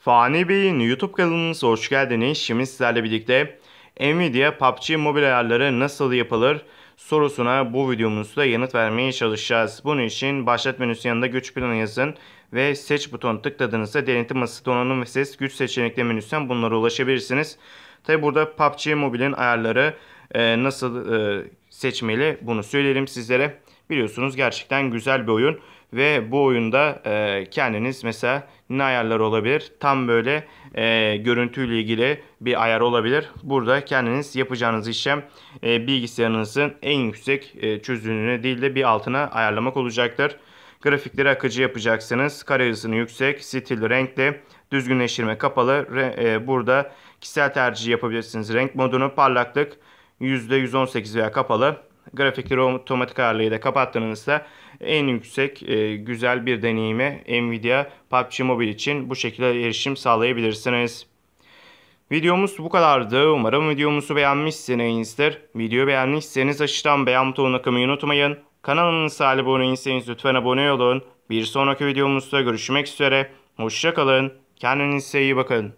Fani Bey'in YouTube kanalımıza hoş geldiniz. Şimdi sizlerle birlikte Nvidia PUBG mobil ayarları nasıl yapılır sorusuna bu videomuzda yanıt vermeye çalışacağız. Bunun için başlat menüsü yanında güç planı yazın ve seç butonu tıkladığınızda denetim masası donanım ve ses güç seçenekli menüsünden bunlara ulaşabilirsiniz. Tabi burada PUBG mobilin ayarları e, nasıl e, seçmeli bunu söyleyelim sizlere. Biliyorsunuz gerçekten güzel bir oyun ve bu oyunda e, kendiniz mesela ne ayarlar olabilir? Tam böyle e, görüntüyle ilgili bir ayar olabilir. Burada kendiniz yapacağınız işlem e, bilgisayarınızın en yüksek e, çözünürlüğüne değil de bir altına ayarlamak olacaktır. Grafikleri akıcı yapacaksınız. Kare hızını yüksek, stil renkli, düzgünleştirme kapalı. Re, e, burada kişisel tercih yapabilirsiniz. Renk modunu parlaklık %118 veya kapalı grafikleri otomatik ağırlığı da kapattığınızda en yüksek e, güzel bir deneyime Nvidia PUBG Mobile için bu şekilde erişim sağlayabilirsiniz. Videomuz bu kadardı. Umarım videomuzu beğenmişsinizdir. Videoyu beğenmişseniz aşağıdan beğen butonuna kımayı unutmayın. Kanalımıza abone değilseniz lütfen abone olun. Bir sonraki videomuzda görüşmek üzere. Hoşçakalın. Kendinize iyi bakın.